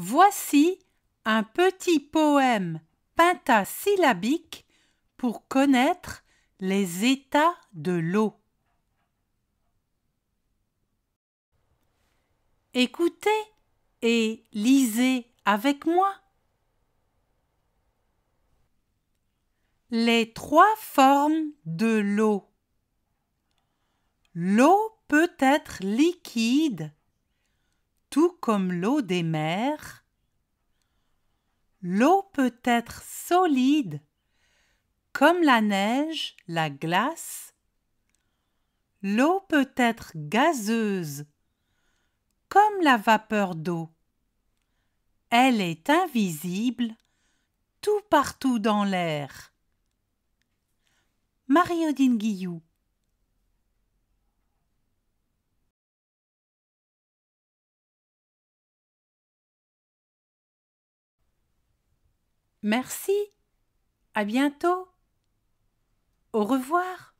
Voici un petit poème pentasyllabique pour connaître les états de l'eau. Écoutez et lisez avec moi. Les trois formes de l'eau. L'eau peut être liquide, comme l'eau des mers, l'eau peut être solide comme la neige, la glace, l'eau peut être gazeuse comme la vapeur d'eau. Elle est invisible tout partout dans l'air. marie Guillou Merci. À bientôt. Au revoir.